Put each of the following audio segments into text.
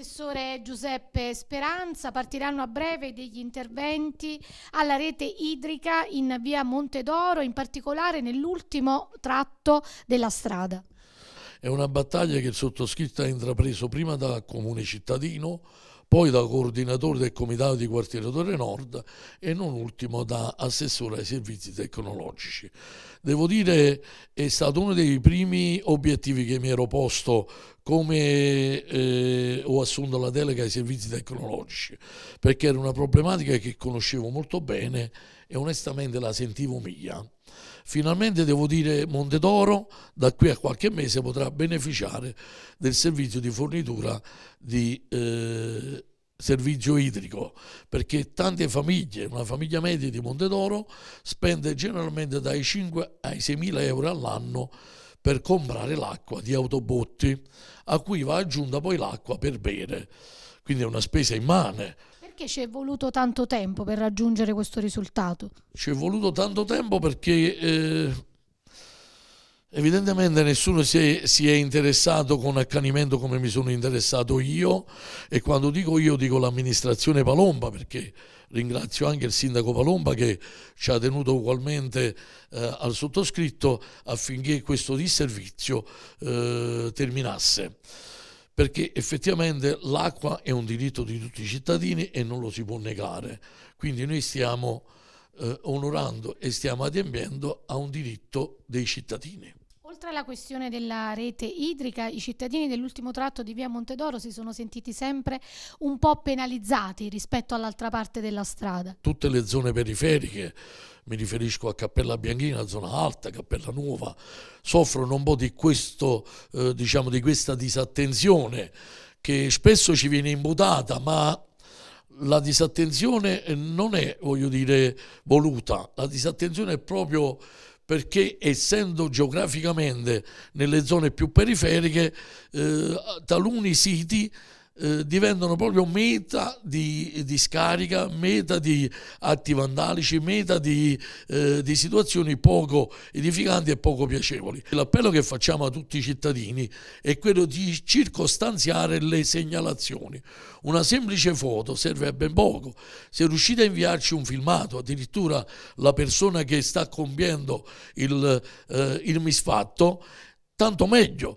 Assessore Giuseppe Speranza, partiranno a breve degli interventi alla rete idrica in via Montedoro, in particolare nell'ultimo tratto della strada. È una battaglia che il sottoscritto ha intrapreso prima da comune cittadino, poi da coordinatore del comitato di quartiere Torre Nord e non ultimo da assessore ai servizi tecnologici. Devo dire è stato uno dei primi obiettivi che mi ero posto come eh, assunto la delega ai servizi tecnologici, perché era una problematica che conoscevo molto bene e onestamente la sentivo mia. Finalmente devo dire Montedoro da qui a qualche mese potrà beneficiare del servizio di fornitura di eh, servizio idrico, perché tante famiglie, una famiglia media di Montedoro spende generalmente dai 5 ai 6 mila euro all'anno per comprare l'acqua di autobotti a cui va aggiunta poi l'acqua per bere. Quindi è una spesa immane. Perché ci è voluto tanto tempo per raggiungere questo risultato? Ci è voluto tanto tempo perché eh, Evidentemente nessuno si è, si è, interessato con accanimento come mi sono interessato io e quando dico io dico l'amministrazione Palomba perché ringrazio anche il sindaco Palomba che ci ha tenuto ugualmente eh, al sottoscritto affinché questo disservizio eh, terminasse perché effettivamente l'acqua è un diritto di tutti i cittadini e non lo si può negare. Quindi noi stiamo eh, onorando e stiamo adempiendo a un diritto dei cittadini. Oltre alla questione della rete idrica, i cittadini dell'ultimo tratto di via Montedoro si sono sentiti sempre un po' penalizzati rispetto all'altra parte della strada. Tutte le zone periferiche, mi riferisco a Cappella Bianchina, zona alta, Cappella Nuova, soffrono un po' di, questo, eh, diciamo, di questa disattenzione che spesso ci viene imputata, ma la disattenzione non è, voglio dire, voluta, la disattenzione è proprio perché essendo geograficamente nelle zone più periferiche, eh, taluni siti eh, diventano proprio meta di, di, scarica, meta di atti vandalici, meta di, eh, di situazioni poco edificanti e poco piacevoli. L'appello che facciamo a tutti i cittadini è quello di circostanziare le segnalazioni. Una semplice foto serve a ben poco. Se riuscite a inviarci un filmato, addirittura la persona che sta compiendo il, eh, il misfatto, tanto meglio.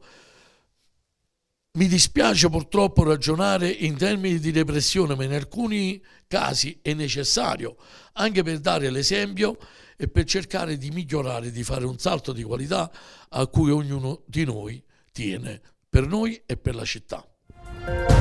Mi dispiace purtroppo ragionare in termini di repressione, ma in alcuni casi è necessario, anche per dare l'esempio e per cercare di migliorare, di fare un salto di qualità a cui ognuno di noi tiene, per noi e per la città.